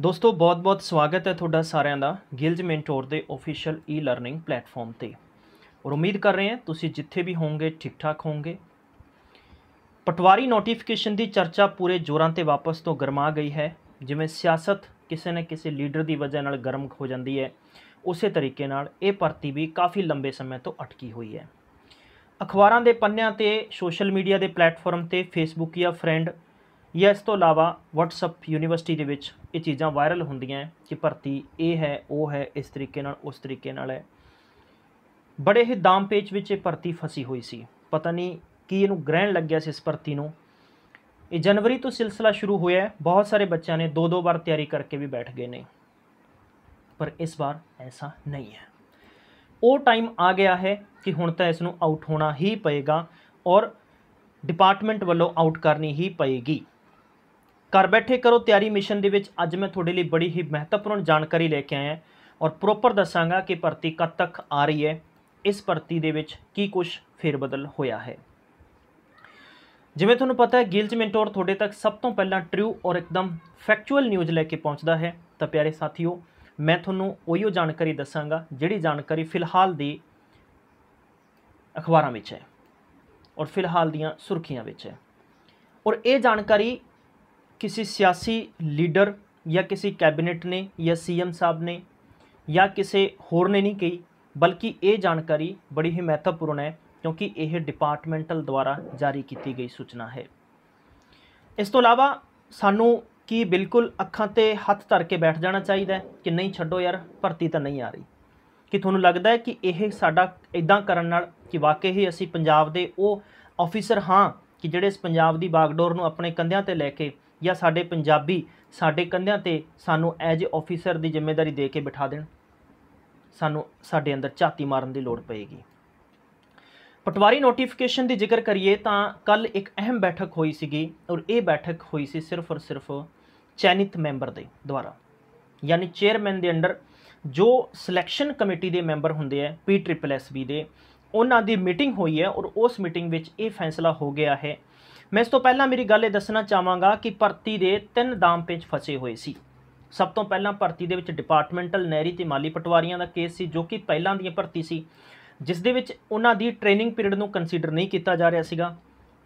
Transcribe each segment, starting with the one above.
ਦੋਸਤੋ ਬਹੁਤ-ਬਹੁਤ ਸਵਾਗਤ ਹੈ ਤੁਹਾਡਾ ਸਾਰਿਆਂ ਦਾ ਗਿਲਜ ਮੈਂਟੋਰ ਦੇ ਅਫੀਸ਼ੀਅਲ ਈ-ਲਰਨਿੰਗ ਪਲੇਟਫਾਰਮ ਤੇ ਔਰ ਉਮੀਦ ਕਰ ਰਹੇ ਹਾਂ ਤੁਸੀਂ ਜਿੱਥੇ ਵੀ ਹੋਵੋਗੇ ਠੀਕ-ਠਾਕ ਹੋਵੋਗੇ ਪਟਵਾਰੀ ਨੋਟੀਫਿਕੇਸ਼ਨ ਦੀ ਚਰਚਾ ਪੂਰੇ ਜ਼ੋਰਾਂ ਤੇ ਵਾਪਸ ਤੋਂ ਗਰਮਾ ਗਈ ਹੈ ਜਿਵੇਂ ਸਿਆਸਤ ਕਿਸੇ ਨਾ ਕਿਸੇ ਲੀਡਰ ਦੀ ਵਜ੍ਹਾ ਨਾਲ ਗਰਮ ਹੋ ਜਾਂਦੀ ਹੈ ਉਸੇ ਤਰੀਕੇ ਨਾਲ ਇਹ ਭਰਤੀ ਵੀ ਕਾਫੀ ਲੰਬੇ ਸਮੇਂ ਤੋਂ ਅਟਕੀ ਹੋਈ ਹੈ ਅਖਬਾਰਾਂ ਦੇ ਪੰਨਿਆਂ ਤੇ ਸੋਸ਼ਲ ਮੀਡੀਆ ਦੇ ਪਲੇਟਫਾਰਮ ਤੇ ਫੇਸਬੁੱਕ ਜਾਂ ਫਰੈਂਡ ਜਾਂ ਇਸ ਤੋਂ ਇਲਾਵਾ WhatsApp ਯੂਨੀਵਰਸਿਟੀ ਦੇ ਵਿੱਚ ਇਹ ਚੀਜ਼ਾਂ ਵਾਇਰਲ ਹੁੰਦੀਆਂ ਕਿ ਭਰਤੀ ਇਹ ਹੈ ਉਹ ਹੈ ਇਸ ਤਰੀਕੇ ਨਾਲ ਉਸ ਤਰੀਕੇ ਨਾਲ ਹੈ ਬੜੇ ਹੀ ਦਾਮ ਪੇਚ ਵਿੱਚ ਇਹ ਭਰਤੀ ਫਸੀ ਹੋਈ ਸੀ ਪਤਾ ਨਹੀਂ ਕੀ ਇਹਨੂੰ ਗ੍ਰਹਿਣ ਲੱਗਿਆ ਸੀ ਇਸ ਭਰਤੀ ਨੂੰ ਇਹ ਜਨਵਰੀ ਤੋਂ ਸਿਲਸਿਲਾ ਸ਼ੁਰੂ ਹੋਇਆ ਬਹੁਤ ਸਾਰੇ ਬੱਚਿਆਂ ਨੇ ਦੋ ਦੋ ਵਾਰ ਤਿਆਰੀ ਕਰਕੇ ਵੀ ਬੈਠ ਗਏ ਨੇ ਪਰ ਇਸ ਵਾਰ ਐਸਾ ਨਹੀਂ ਹੈ ਉਹ ਟਾਈਮ ਆ ਗਿਆ ਹੈ ਕਿ ਹੁਣ ਤਾਂ ਇਸ ਨੂੰ ਆਊਟ ਹੋਣਾ ਹੀ ਪਏਗਾ ਔਰ ਡਿਪਾਰਟਮੈਂਟ ਵੱਲੋਂ ਆਊਟ ਕਰਨੀ ਹੀ ਪਏਗੀ ਘਰ ਬੈਠੇ ਕਰੋ ਤਿਆਰੀ ਮਿਸ਼ਨ ਦੇ ਵਿੱਚ ਅੱਜ ਮੈਂ ਤੁਹਾਡੇ ਲਈ ਬੜੀ ਹੀ ਮਹੱਤਵਪੂਰਨ ਜਾਣਕਾਰੀ ਲੈ ਕੇ ਆਇਆ ਔਰ ਪ੍ਰੋਪਰ ਦੱਸਾਂਗਾ ਕਿ ਭਰਤੀ ਕਦ ਤੱਕ ਆ ਰਹੀ ਹੈ ਇਸ ਭਰਤੀ ਦੇ ਵਿੱਚ ਕੀ ਕੁਝ ਫੇਰ ਬਦਲ ਹੋਇਆ ਹੈ ਜਿਵੇਂ ਤੁਹਾਨੂੰ ਪਤਾ ਹੈ ਗਿਲਜ ਮੈਂਟੋਰ ਤੁਹਾਡੇ ਤੱਕ ਸਭ ਤੋਂ ਪਹਿਲਾਂ ਟਰੂ ਔਰ ਇੱਕਦਮ ਫੈਕਚੁਅਲ ਨਿਊਜ਼ ਲੈ ਕੇ ਪਹੁੰਚਦਾ ਹੈ ਤਾਂ ਪਿਆਰੇ ਸਾਥੀਓ ਮੈਂ ਤੁਹਾਨੂੰ ਉਹੀਓ ਜਾਣਕਾਰੀ ਦੱਸਾਂਗਾ ਜਿਹੜੀ ਜਾਣਕਾਰੀ ਫਿਲਹਾਲ ਦੀ ਅਖਬਾਰਾਂ ਵਿੱਚ ਹੈ ਔਰ ਫਿਲਹਾਲ ਦੀਆਂ ਸੁਰਖੀਆਂ ਵਿੱਚ ਹੈ ਔਰ ਇਹ ਜਾਣਕਾਰੀ ਕਿਸੇ ਸਿਆਸੀ ਲੀਡਰ ਜਾਂ ਕਿਸੇ ਕੈਬਨਿਟ ਨੇ ਜਾਂ ਸੀਐਮ ਸਾਹਿਬ ਨੇ ਜਾਂ ਕਿਸੇ ਹੋਰ ਨੇ ਨਹੀਂ ਕਹੀ ਬਲਕਿ ਇਹ ਜਾਣਕਾਰੀ ਬੜੀ ਹੀ ਮਹੱਤਵਪੂਰਨ ਹੈ ਕਿਉਂਕਿ ਇਹ ਡਿਪਾਰਟਮੈਂਟਲ ਦੁਆਰਾ ਜਾਰੀ ਕੀਤੀ ਗਈ ਸੂਚਨਾ ਹੈ ਇਸ ਤੋਂ ਇਲਾਵਾ ਸਾਨੂੰ ਕੀ ਬਿਲਕੁਲ ਅੱਖਾਂ ਤੇ ਹੱਥ ਧਰ ਕੇ ਬੈਠ ਜਾਣਾ ਚਾਹੀਦਾ ਹੈ ਕਿ ਨਹੀਂ ਛੱਡੋ ਯਾਰ ਭਰਤੀ ਤਾਂ ਨਹੀਂ ਆ ਰਹੀ ਕਿ ਤੁਹਾਨੂੰ ਲੱਗਦਾ ਹੈ ਕਿ ਇਹ ਸਾਡਾ ਇਦਾਂ ਕਰਨ ਨਾਲ ਕਿ ਵਾਕਈ ਹੀ ਅਸੀਂ ਪੰਜਾਬ ਦੇ ਉਹ ਆਫੀਸਰ ਹਾਂ ਕਿ ਜਿਹੜੇ ਇਸ ਪੰਜਾਬ ਦੀ ਬਾਗਡੋਰ ਨੂੰ ਆਪਣੇ ਕੰਧਿਆਂ ਤੇ ਲੈ ਕੇ ਜਾਂ ਸਾਡੇ ਪੰਜਾਬੀ ਸਾਡੇ ਕੰਧਿਆਂ ਤੇ ਸਾਨੂੰ ਐਜ ਆਫੀਸਰ ਦੀ ਜ਼ਿੰਮੇਵਾਰੀ ਦੇ ਕੇ ਬਿਠਾ ਦੇਣ ਸਾਨੂੰ ਸਾਡੇ ਅੰਦਰ ਝਾਤੀ ਮਾਰਨ ਦੀ ਲੋੜ ਪਏਗੀ ਪਟਵਾਰੀ ਨੋਟੀਫਿਕੇਸ਼ਨ ਦੀ ਜ਼ਿਕਰ ਕਰੀਏ ਤਾਂ ਕੱਲ ਇੱਕ ਅਹਿਮ ਬੈਠਕ ਹੋਈ ਸੀਗੀ ਔਰ ਇਹ ਬੈਠਕ ਹੋਈ ਸੀ ਸਿਰਫ ਔਰ ਸਿਰਫ ਚੈਨਿਤ ਮੈਂਬਰ ਦੇ ਦੁਆਰਾ ਯਾਨੀ ਚੇਅਰਮੈਨ ਦੇ ਅੰਡਰ ਜੋ ਸਿਲੈਕਸ਼ਨ ਕਮੇਟੀ ਦੇ ਮੈਂਬਰ ਹੁੰਦੇ ਆ ਪੀ ਟ੍ਰਿਪਲ ਐਸ ਬੀ ਦੇ ਉਹਨਾਂ ਦੀ ਮੀਟਿੰਗ ਹੋਈ ਹੈ ਔਰ ਉਸ ਮੀਟਿੰਗ ਵਿੱਚ ਇਹ ਫੈਸਲਾ ਹੋ ਗਿਆ ਹੈ ਮੈਂ ਇਸ ਤੋਂ ਪਹਿਲਾਂ ਮੇਰੀ ਗੱਲ ਇਹ ਦੱਸਣਾ ਚਾਹਾਂਗਾ ਕਿ ਭਰਤੀ ਦੇ ਤਿੰਨ ਦਾਮ ਪੇਚ ਫਸੇ ਹੋਏ ਸੀ ਸਭ ਤੋਂ ਪਹਿਲਾਂ ਭਰਤੀ ਦੇ ਵਿੱਚ ਡਿਪਾਰਟਮੈਂਟਲ ਨਹਿਰੀ ਤੇ ਮਾਲੀ ਪਟਵਾਰੀਆਂ ਦਾ ਕੇਸ ਸੀ ਜੋ ਕਿ ਪਹਿਲਾਂ ਦੀ ਭਰਤੀ ਸੀ ਜਿਸ ਦੇ ਵਿੱਚ ਉਹਨਾਂ ਦੀ ਟ੍ਰੇਨਿੰਗ ਪੀਰੀਅਡ ਨੂੰ ਕੰਸੀਡਰ ਨਹੀਂ ਕੀਤਾ ਜਾ ਰਿਹਾ ਸੀਗਾ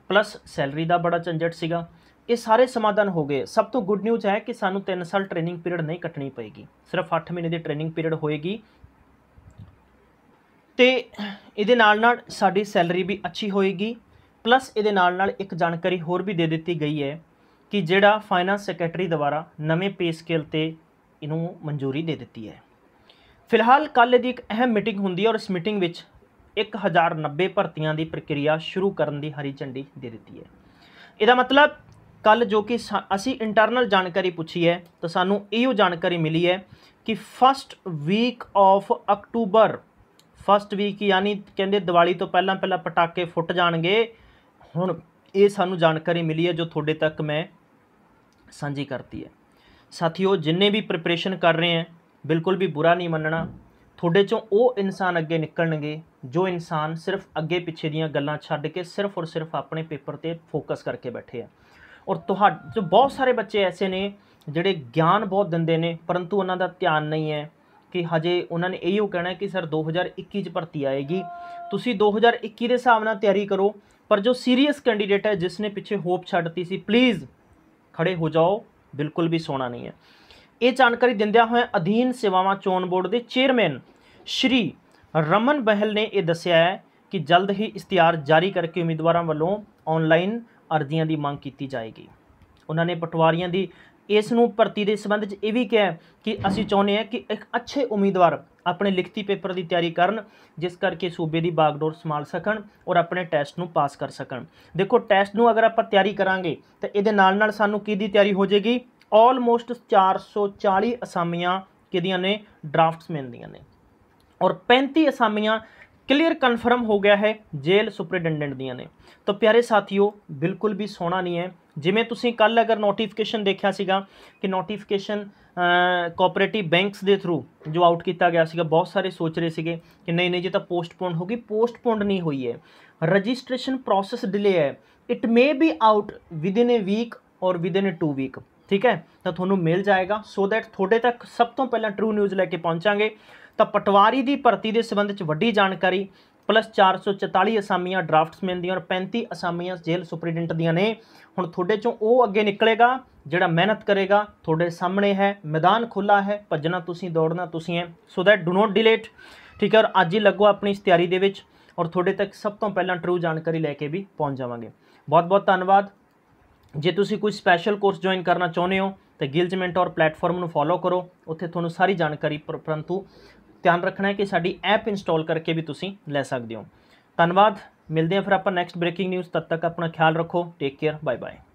ਪਲੱਸ ਸੈਲਰੀ ਦਾ ਬੜਾ ਝੰਜਟ ਸੀਗਾ ਇਹ ਸਾਰੇ ਸਮਾਧਾਨ ਹੋ ਗਏ ਸਭ ਤੋਂ ਗੁੱਡ ਨਿਊਜ਼ ਹੈ ਕਿ ਸਾਨੂੰ 3 ਸਾਲ ਟ੍ਰੇਨਿੰਗ ਪੀਰੀਅਡ ਨਹੀਂ ਕੱਟਣੀ ਪਏਗੀ ਸਿਰਫ 8 ਮਹੀਨੇ ਦੀ ਟ੍ਰੇਨਿੰਗ ਪੀਰੀਅਡ ਹੋਏਗੀ ਤੇ ਇਹਦੇ ਨਾਲ ਨਾਲ ਸਾਡੀ ਸੈਲਰੀ ਵੀ ਅੱਛੀ ਹੋਏਗੀ ਪਲੱਸ ਇਹਦੇ ਨਾਲ ਨਾਲ ਇੱਕ ਜਾਣਕਾਰੀ ਹੋਰ ਵੀ ਦੇ ਦਿੱਤੀ ਗਈ ਹੈ ਕਿ ਜਿਹੜਾ ਫਾਈਨਾਂਸ ਸੈਕਟਰੀ ਦੁਆਰਾ ਨਵੇਂ ਪੇ ਸਕੇਲ ਤੇ ਇਹਨੂੰ ਮਨਜ਼ੂਰੀ ਦੇ ਦਿੱਤੀ ਹੈ ਫਿਲਹਾਲ ਕੱਲ ਦੀ ਇੱਕ ਅਹਿਮ ਮੀਟਿੰਗ ਹੁੰਦੀ ਹੈ ਔਰ ਇਸ ਮੀਟਿੰਗ ਵਿੱਚ 1090 ਭਰਤੀਆਂ ਦੀ ਪ੍ਰਕਿਰਿਆ ਸ਼ੁਰੂ ਕਰਨ ਦੀ ਹਰੀ ਝੰਡੀ ਦੇ ਦਿੱਤੀ ਹੈ ਇਹਦਾ ਮਤਲਬ ਕੱਲ ਜੋ ਕਿ ਅਸੀਂ ਇੰਟਰਨਲ ਜਾਣਕਾਰੀ ਪੁੱਛੀ ਹੈ ਤਾਂ ਸਾਨੂੰ ਇਹੋ ਜਾਣਕਾਰੀ ਮਿਲੀ ਹੈ ਕਿ first week of October first week ਯਾਨੀ ਕਹਿੰਦੇ ਦੀਵਾਲੀ ਤੋਂ ਪਹਿਲਾਂ ਪਹਿਲਾਂ ਪਟਾਕੇ ਫੁੱਟ ਜਾਣਗੇ ਹੁਣ ਇਹ ਸਾਨੂੰ ਜਾਣਕਾਰੀ ਮਿਲੀ ਹੈ ਜੋ ਤੁਹਾਡੇ ਤੱਕ ਮੈਂ ਸਾਂਝੀ ਕਰਤੀ ਹੈ ਸਾਥੀਓ ਜਿੰਨੇ ਵੀ ਪ੍ਰਿਪਰੇਸ਼ਨ ਕਰ ਰਹੇ ਹੈ ਬਿਲਕੁਲ ਵੀ ਬੁਰਾ ਨਹੀਂ ਮੰਨਣਾ ਤੁਹਾਡੇ ਚੋਂ ਉਹ ਇਨਸਾਨ ਅੱਗੇ ਨਿਕਲਣਗੇ ਜੋ ਇਨਸਾਨ ਸਿਰਫ ਅੱਗੇ ਪਿੱਛੇ ਦੀਆਂ ਗੱਲਾਂ ਛੱਡ ਕੇ ਸਿਰਫ ਔਰ ਸਿਰਫ ਆਪਣੇ ਪੇਪਰ ਤੇ ਫੋਕਸ ਕਰਕੇ ਬੈਠੇ ਆ ਔਰ ਤੁਹਾਡੇ ਜੋ ਬਹੁਤ ਸਾਰੇ ਬੱਚੇ ਐਸੇ ਨੇ ਜਿਹੜੇ ਗਿਆਨ ਬਹੁਤ ਦਿੰਦੇ ਨੇ ਪਰੰਤੂ ਉਹਨਾਂ ਦਾ ਧਿਆਨ ਨਹੀਂ ਹੈ ਕਿ ਹਜੇ ਉਹਨਾਂ ਨੇ ਇਹੋ ਕਹਿਣਾ ਕਿ ਸਰ 2021 ਚ ਭਰਤੀ ਆਏਗੀ ਤੁਸੀਂ 2021 ਦੇ ਹਿਸਾਬ ਨਾਲ ਤਿਆਰੀ ਕਰੋ ਜੋ ਸੀਰੀਅਸ ਕੈਂਡੀਡੇਟ ਹੈ ਜਿਸ ਨੇ ਪਿੱਛੇ ਹੋਪ ਛੱਡਤੀ ਸੀ ਪਲੀਜ਼ ਖੜੇ ਹੋ ਜਾਓ ਬਿਲਕੁਲ ਵੀ ਸੋਣਾ ਨਹੀਂ ਹੈ ਇਹ ਜਾਣਕਾਰੀ ਦਿੰਦਿਆਂ ਹੋਇਆਂ ਅਧੀਨ ਸੇਵਾਵਾਂ ਚੋਣ ਬੋਰਡ ਦੇ ਚੇਅਰਮੈਨ ਸ਼੍ਰੀ ਰਮਨ ਬਹਿਲ ਨੇ ਇਹ ਦੱਸਿਆ ਹੈ ਕਿ ਜਲਦ ਹੀ ਇਸ਼ਤਿਹਾਰ ਜਾਰੀ ਕਰਕੇ ਉਮੀਦਵਾਰਾਂ ਵੱਲੋਂ ਆਨਲਾਈਨ ਅਰਜ਼ੀਆਂ ਦੀ ਮੰਗ ਕੀਤੀ ਜਾਏਗੀ ਉਹਨਾਂ ਨੇ ਪਟਵਾਰੀਆਂ ਦੀ ਇਸ ਨੂੰ ਭਰਤੀ ਦੇ ਸੰਬੰਧ ਵਿੱਚ ਇਹ ਵੀ ਕਿਹਾ ਕਿ ਅਸੀਂ ਚਾਹੁੰਦੇ ਹਾਂ ਕਿ ਇੱਕ ਅੱਛੇ ਉਮੀਦਵਾਰ ਆਪਣੇ ਲਿਖਤੀ ਪੇਪਰ ਦੀ ਤਿਆਰੀ ਕਰਨ ਜਿਸ ਕਰਕੇ ਸੂਬੇ ਦੀ ਬਾਗਡੋਰ ਸੰਭਾਲ ਸਕਣ ਔਰ ਆਪਣੇ ਟੈਸਟ ਨੂੰ ਪਾਸ ਕਰ ਸਕਣ ਦੇਖੋ ਟੈਸਟ ਨੂੰ ਅਗਰ ਆਪਾਂ ਤਿਆਰੀ ਕਰਾਂਗੇ ਤਾਂ ਇਹਦੇ ਨਾਲ ਨਾਲ ਸਾਨੂੰ ਕਿਹਦੀ ਤਿਆਰੀ ਹੋ ਜਾਏਗੀ ਆਲਮੋਸਟ 440 ਅਸਾਮੀਆਂ ਕਿਹਦੀਆਂ ਨੇ ਡਰਾਫਟਸ ਮਿਲਦੀਆਂ ਨੇ ਔਰ 35 ਅਸਾਮੀਆਂ ਕਲੀਅਰ ਕਨਫਰਮ ਹੋ ਗਿਆ ਹੈ ਜੇਲ੍ਹ ਸੁਪਰਡੈਂਡੈਂਟ ਦੀਆਂ ਨੇ ਤਾਂ ਪਿਆਰੇ ਸਾਥੀਓ ਬਿਲਕੁਲ ਵੀ ਸੋਣਾ ਨਹੀਂ ਹੈ ਜਿਵੇਂ ਤੁਸੀਂ ਕੱਲ ਅਗਰ ਨੋਟੀਫਿਕੇਸ਼ਨ ਦੇਖਿਆ ਸੀਗਾ ਕਿ ਨੋਟੀਫਿਕੇਸ਼ਨ ਕੋਆਪਰੇਟਿਵ ਬੈਂਕਸ ਦੇ ਥਰੂ ਜੋ ਆਊਟ ਕੀਤਾ ਗਿਆ ਸੀਗਾ ਬਹੁਤ ਸਾਰੇ ਸੋਚ ਰਹੇ ਸੀਗੇ ਕਿ ਨਹੀਂ ਨਹੀਂ ਜੇ ਤਾਂ ਪੋਸਟਪੋਨ ਹੋ ਗਈ ਪੋਸਟਪੋਨ ਨਹੀਂ ਹੋਈ ਹੈ ਰਜਿਸਟ੍ਰੇਸ਼ਨ ਪ੍ਰੋਸੈਸ ਡਿਲੇ ਹੈ it may be out within a week ਔਰ ਵਿਦ ਇਨ ਅ 2 ਵੀਕ ਠੀਕ ਹੈ ਤਾਂ ਤੁਹਾਨੂੰ ਮਿਲ ਜਾਏਗਾ ਸੋ ਦੈਟ ਤੁਹਾਡੇ ਤੱਕ ਸਭ ਤੋਂ ਪਹਿਲਾਂ ਟਰੂ ਨਿਊਜ਼ ਲੈ ਕੇ ਪਹੁੰਚਾਂਗੇ ਤਾਂ ਪਟਵਾਰੀ ਦੀ ਭਰਤੀ ਦੇ ਸਬੰਧ ਵਿੱਚ ਵੱਡੀ ਜਾਣਕਾਰੀ ਪਲੱਸ 444 ਅਸਾਮੀਆਂ ਡਰਾਫਟਸਮੈਨ ਦੀਆਂ ਔਰ 35 ਅਸਾਮੀਆਂ ਜੇਲ੍ਹ ਸੁਪਰੀਡੈਂਟ ਦੀਆਂ ਨੇ ਹੁਣ ਤੁਹਾਡੇ ਚੋਂ ਉਹ ਅੱਗੇ ਨਿਕਲੇਗਾ ਜਿਹੜਾ ਮਿਹਨਤ ਕਰੇਗਾ ਤੁਹਾਡੇ ਸਾਹਮਣੇ ਹੈ ਮੈਦਾਨ ਖੁੱਲਾ ਹੈ ਭੱਜਣਾ ਤੁਸੀਂ ਦੌੜਨਾ ਤੁਸੀਂ ਹੈ so that do not delete ਠੀਕ ਹੈ ਔਰ ਅੱਜ ਹੀ ਲੱਗੋ ਆਪਣੀ ਇਸ ਤਿਆਰੀ ਦੇ ਵਿੱਚ ਔਰ ਤੁਹਾਡੇ ਤੱਕ ਸਭ ਤੋਂ ਪਹਿਲਾਂ ਟਰੂ ਜਾਣਕਾਰੀ ਲੈ ਕੇ ਵੀ ਪਹੁੰਚ ਜਾਵਾਂਗੇ ਬਹੁਤ ਬਹੁਤ ਧੰਨਵਾਦ ਜੇ ਤੁਸੀਂ ਕੋਈ ਸਪੈਸ਼ਲ ਕੋਰਸ ਜੁਆਇਨ ਕਰਨਾ ਚਾਹੁੰਦੇ ਹੋ ਤਾਂ ਗਿਲਜਮੈਂਟ ਔਰ ਪਲੇਟਫਾਰਮ ਨੂੰ ਫੋਲੋ ਕਰੋ ਉੱਥੇ ਤੁਹਾਨੂੰ ਸਾਰੀ ਜਾਣਕਾਰੀ ਪਰੰਤੂ ਧਿਆਨ ਰੱਖਣਾ ਹੈ ਕਿ ਸਾਡੀ ਐਪ ਇੰਸਟਾਲ ਕਰਕੇ ਵੀ ਤੁਸੀਂ ਲੈ ਸਕਦੇ ਹੋ ਧੰਨਵਾਦ ਮਿਲਦੇ ਹਾਂ ਫਿਰ ਆਪਾਂ ਨੈਕਸਟ ਬ੍ਰੇਕਿੰਗ ਨਿਊਜ਼ ਤਦ ਤੱਕ ਆਪਣਾ ਖਿਆਲ ਰੱਖੋ ਟੇਕ ਕੇਅਰ ਬਾਏ ਬਾਏ